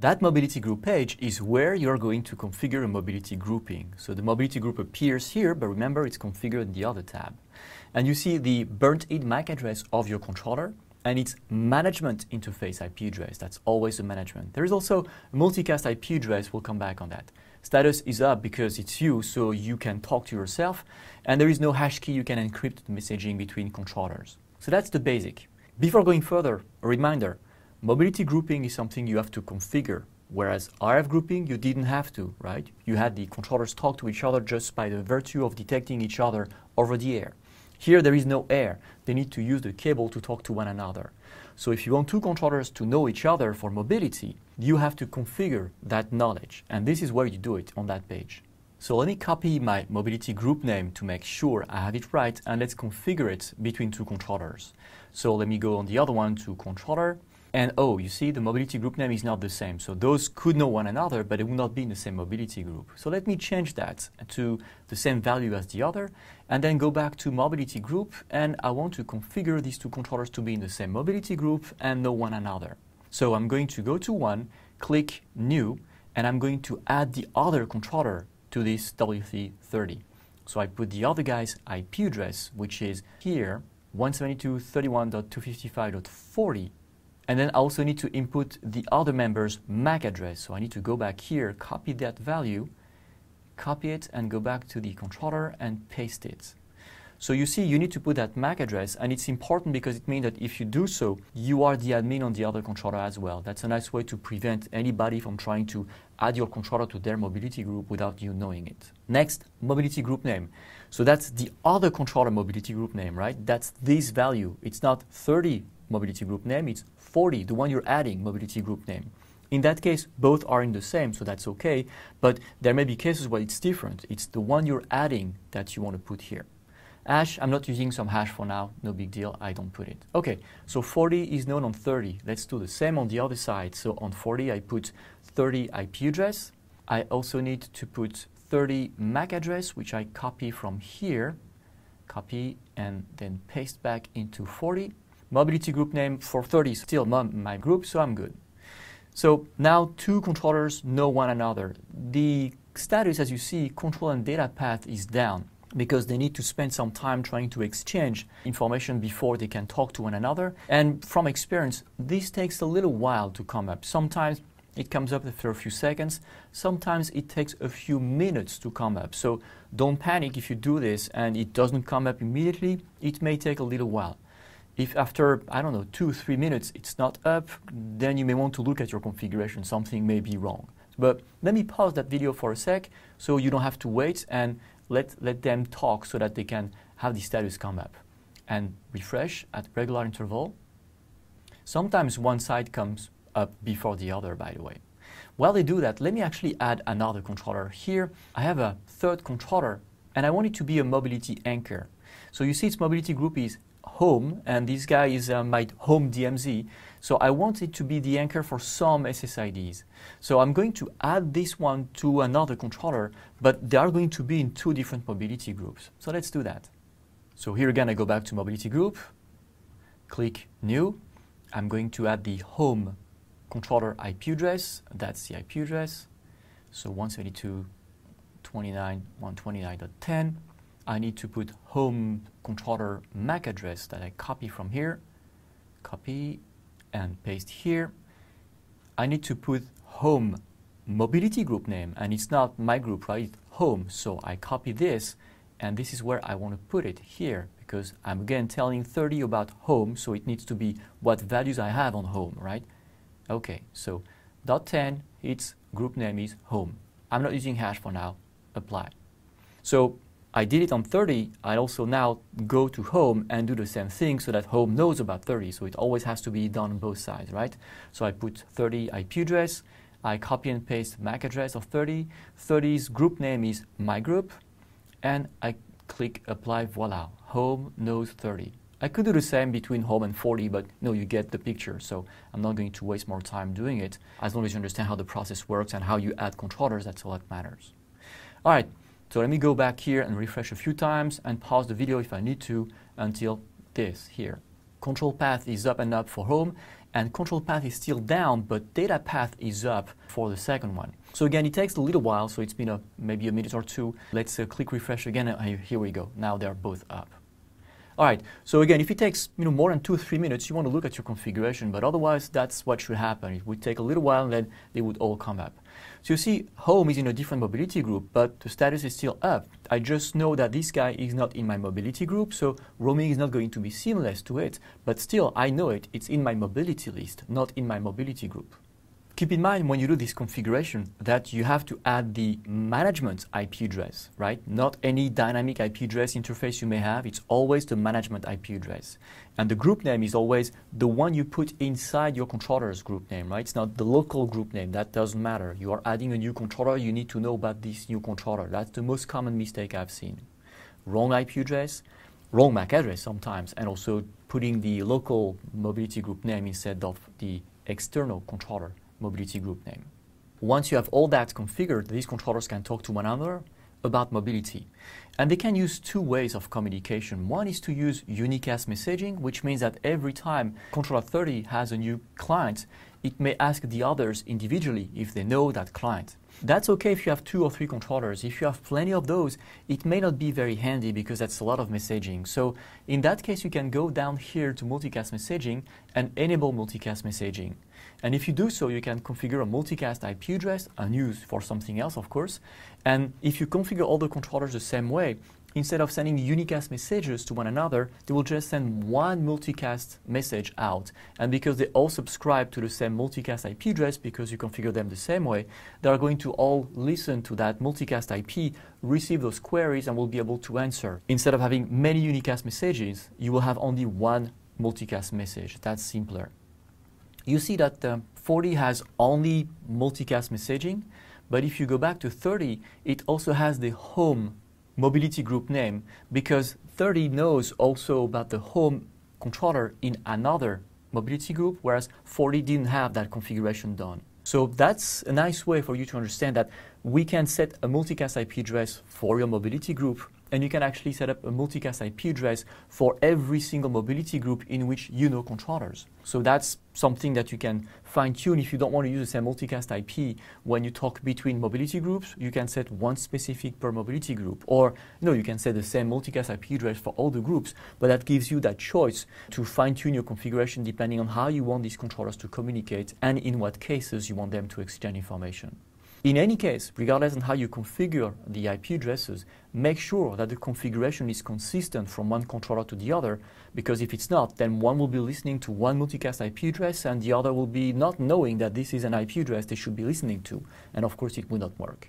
That mobility group page is where you're going to configure a mobility grouping. So the mobility group appears here, but remember it's configured in the other tab. And you see the burnt-in MAC address of your controller and its management interface IP address. That's always the management. There is also a multicast IP address. We'll come back on that. Status is up because it's you, so you can talk to yourself. And there is no hash key. You can encrypt the messaging between controllers. So that's the basic. Before going further, a reminder. Mobility grouping is something you have to configure, whereas RF grouping, you didn't have to, right? You had the controllers talk to each other just by the virtue of detecting each other over the air. Here, there is no air. They need to use the cable to talk to one another. So if you want two controllers to know each other for mobility, you have to configure that knowledge. And this is where you do it on that page. So let me copy my mobility group name to make sure I have it right and let's configure it between two controllers. So let me go on the other one to controller and oh, you see, the mobility group name is not the same. So those could know one another, but it would not be in the same mobility group. So let me change that to the same value as the other, and then go back to mobility group, and I want to configure these two controllers to be in the same mobility group and know one another. So I'm going to go to one, click new, and I'm going to add the other controller to this WC30. So I put the other guy's IP address, which is here, 172.31.255.40 and then I also need to input the other member's MAC address. So I need to go back here, copy that value, copy it and go back to the controller and paste it. So you see, you need to put that MAC address, and it's important because it means that if you do so, you are the admin on the other controller as well. That's a nice way to prevent anybody from trying to add your controller to their mobility group without you knowing it. Next, mobility group name. So that's the other controller mobility group name, right? That's this value. It's not 30 mobility group name, it's 40, the one you're adding mobility group name. In that case, both are in the same, so that's okay, but there may be cases where it's different. It's the one you're adding that you want to put here. Hash, I'm not using some hash for now, no big deal, I don't put it. Okay, so 40 is known on 30. Let's do the same on the other side. So on 40, I put 30 IP address. I also need to put 30 MAC address, which I copy from here, copy and then paste back into 40 mobility group name for 30 is still my group, so I'm good. So now two controllers know one another. The status, as you see, control and data path is down because they need to spend some time trying to exchange information before they can talk to one another. And from experience, this takes a little while to come up. Sometimes it comes up after a few seconds. Sometimes it takes a few minutes to come up. So don't panic if you do this and it doesn't come up immediately. It may take a little while. If after, I don't know, two, three minutes it's not up, then you may want to look at your configuration. Something may be wrong. But let me pause that video for a sec so you don't have to wait and let, let them talk so that they can have the status come up. And refresh at regular interval. Sometimes one side comes up before the other, by the way. While they do that, let me actually add another controller. Here, I have a third controller, and I want it to be a mobility anchor. So you see its mobility group is home, and this guy is uh, my home DMZ. So I want it to be the anchor for some SSIDs. So I'm going to add this one to another controller, but they are going to be in two different mobility groups. So let's do that. So here again, I go back to mobility group, click new. I'm going to add the home controller IP address. That's the IP address. So 172.29.129.10. I need to put home controller MAC address that I copy from here, copy and paste here. I need to put home mobility group name, and it's not my group, right? It's home, so I copy this, and this is where I want to put it here, because I'm again telling 30 about home, so it needs to be what values I have on home, right? Okay, so dot 10, its group name is home. I'm not using hash for now, apply. So I did it on 30, I also now go to home and do the same thing so that home knows about 30. So it always has to be done on both sides, right? So I put 30 IP address, I copy and paste MAC address of 30, 30's group name is my group, and I click apply, voila, home knows 30. I could do the same between home and 40, but no, you get the picture. So I'm not going to waste more time doing it. As long as you understand how the process works and how you add controllers, that's all that matters. All right. So let me go back here and refresh a few times and pause the video if I need to until this here. Control path is up and up for home and control path is still down, but data path is up for the second one. So again, it takes a little while, so it's been a, maybe a minute or two. Let's uh, click refresh again, and here we go. Now they're both up. All right, so again, if it takes you know, more than two, three minutes, you want to look at your configuration, but otherwise that's what should happen. It would take a little while and then they would all come up. So you see home is in a different mobility group, but the status is still up. I just know that this guy is not in my mobility group, so roaming is not going to be seamless to it, but still I know it, it's in my mobility list, not in my mobility group. Keep in mind when you do this configuration that you have to add the management IP address, right? Not any dynamic IP address interface you may have. It's always the management IP address. And the group name is always the one you put inside your controller's group name, right? It's not the local group name. That doesn't matter. You are adding a new controller. You need to know about this new controller. That's the most common mistake I've seen. Wrong IP address, wrong MAC address sometimes, and also putting the local mobility group name instead of the external controller mobility group name. Once you have all that configured, these controllers can talk to one another about mobility. And they can use two ways of communication. One is to use unicast messaging, which means that every time controller 30 has a new client, it may ask the others individually if they know that client. That's okay if you have two or three controllers. If you have plenty of those, it may not be very handy because that's a lot of messaging. So in that case, you can go down here to multicast messaging and enable multicast messaging. And if you do so, you can configure a multicast IP address, and use for something else, of course. And if you configure all the controllers the same way, instead of sending unicast messages to one another, they will just send one multicast message out. And because they all subscribe to the same multicast IP address, because you configure them the same way, they are going to all listen to that multicast IP, receive those queries, and will be able to answer. Instead of having many unicast messages, you will have only one multicast message. That's simpler you see that um, 40 has only multicast messaging, but if you go back to 30, it also has the home mobility group name because 30 knows also about the home controller in another mobility group, whereas 40 didn't have that configuration done. So that's a nice way for you to understand that we can set a multicast IP address for your mobility group and you can actually set up a multicast IP address for every single mobility group in which you know controllers. So that's something that you can fine tune if you don't want to use the same multicast IP when you talk between mobility groups you can set one specific per mobility group or no you can set the same multicast IP address for all the groups but that gives you that choice to fine tune your configuration depending on how you want these controllers to communicate and in what cases you want them to exchange information. In any case, regardless on how you configure the IP addresses, make sure that the configuration is consistent from one controller to the other, because if it's not, then one will be listening to one multicast IP address and the other will be not knowing that this is an IP address they should be listening to, and of course it will not work.